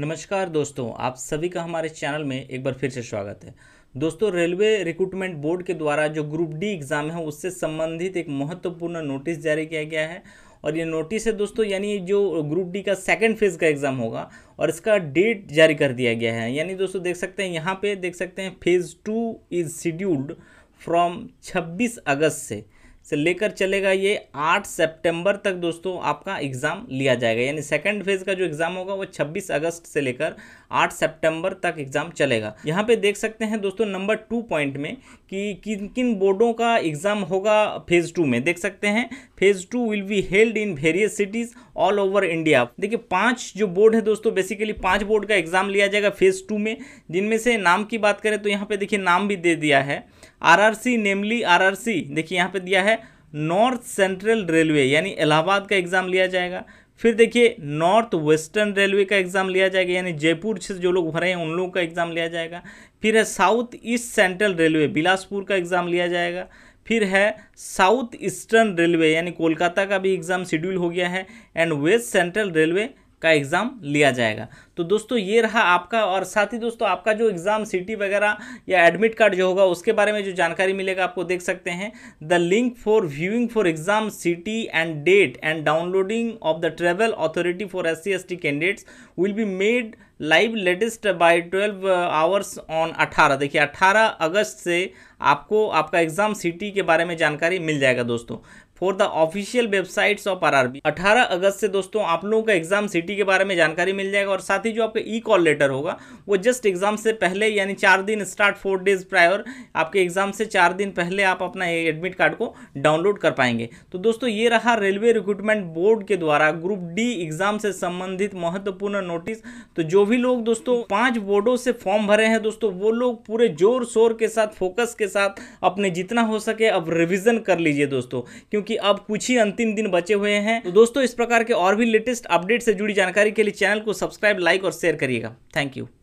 नमस्कार दोस्तों आप सभी का हमारे चैनल में एक बार फिर से स्वागत है दोस्तों रेलवे रिक्रूटमेंट बोर्ड के द्वारा जो ग्रुप डी एग्ज़ाम है उससे संबंधित एक महत्वपूर्ण नोटिस जारी किया गया है और ये नोटिस है दोस्तों यानी जो ग्रुप डी का सेकंड फेज़ का एग्ज़ाम होगा और इसका डेट जारी कर दिया गया है यानी दोस्तों देख सकते हैं यहाँ पे देख सकते हैं phase two is scheduled from छब्बीस अगस्त से से लेकर चलेगा ये आठ सितंबर तक दोस्तों आपका एग्ज़ाम लिया जाएगा यानी सेकेंड फेज़ का जो एग्ज़ाम होगा वो छब्बीस अगस्त से लेकर आठ सेप्टेम्बर तक एग्ज़ाम चलेगा यहाँ पे देख सकते हैं दोस्तों नंबर टू पॉइंट में कि किन किन बोर्डों का एग्ज़ाम होगा फेज़ टू में देख सकते हैं phase two will be held in various cities all over India देखिए पाँच जो बोर्ड है दोस्तों बेसिकली पाँच बोर्ड का एग्ज़ाम लिया जाएगा फेज़ टू में जिनमें से नाम की बात करें तो यहाँ पे देखिए नाम भी दे दिया है आरआरसी नेमली आरआरसी देखिए यहाँ पे दिया है नॉर्थ सेंट्रल रेलवे यानी इलाहाबाद का एग्ज़ाम लिया जाएगा फिर देखिए नॉर्थ वेस्टर्न रेलवे का एग्ज़ाम लिया जाएगा यानी जयपुर से जो लोग भरे हैं उन लोगों का एग्ज़ाम लिया जाएगा फिर है south east central railway Bilaspur का एग्ज़ाम लिया जाएगा फिर है साउथ ईस्टर्न रेलवे यानी कोलकाता का भी एग्ज़ाम शेड्यूल हो गया है एंड वेस्ट सेंट्रल रेलवे का एग्ज़ाम लिया जाएगा तो दोस्तों ये रहा आपका और साथ ही दोस्तों आपका जो एग्ज़ाम सिटी वगैरह या एडमिट कार्ड जो होगा उसके बारे में जो जानकारी मिलेगा आपको देख सकते हैं the link for viewing for exam city and date and downloading of the travel authority for S C candidates will be made live latest by twelve hours on अट्ठारह देखिए अट्ठारह अगस्त से आपको आपका एग्ज़ाम सिटी के बारे में जानकारी मिल जाएगा दोस्तों for the official websites of RRB 18 अगस्त से दोस्तों आप लोगों का एग्जाम सिटी के बारे में जानकारी मिल जाएगा और साथ ही जो आपका ई कॉल लेटर होगा वो जस्ट एग्जाम से पहले यानी चार दिन स्टार्ट फोर डेज प्रायर आपके एग्जाम से चार दिन पहले आप अपना एडमिट कार्ड को डाउनलोड कर पाएंगे तो दोस्तों ये रहा रेलवे रिक्रूटमेंट बोर्ड के द्वारा ग्रुप डी एग्जाम से संबंधित महत्वपूर्ण नोटिस तो जो भी लोग दोस्तों पांच बोर्डो से फॉर्म भरे हैं दोस्तों वो लोग पूरे जोर शोर के साथ फोकस के साथ अपने जितना हो सके अब रिविजन कर लीजिए दोस्तों क्योंकि क्योंकि अब कुछ ही अंतिम दिन बचे हुए हैं तो दोस्तों इस प्रकार के और भी लेटेस्ट अपडेट से जुड़ी जानकारी के लिए चैनल को सब्सक्राइब लाइक और शेयर करिएगा थैंक यू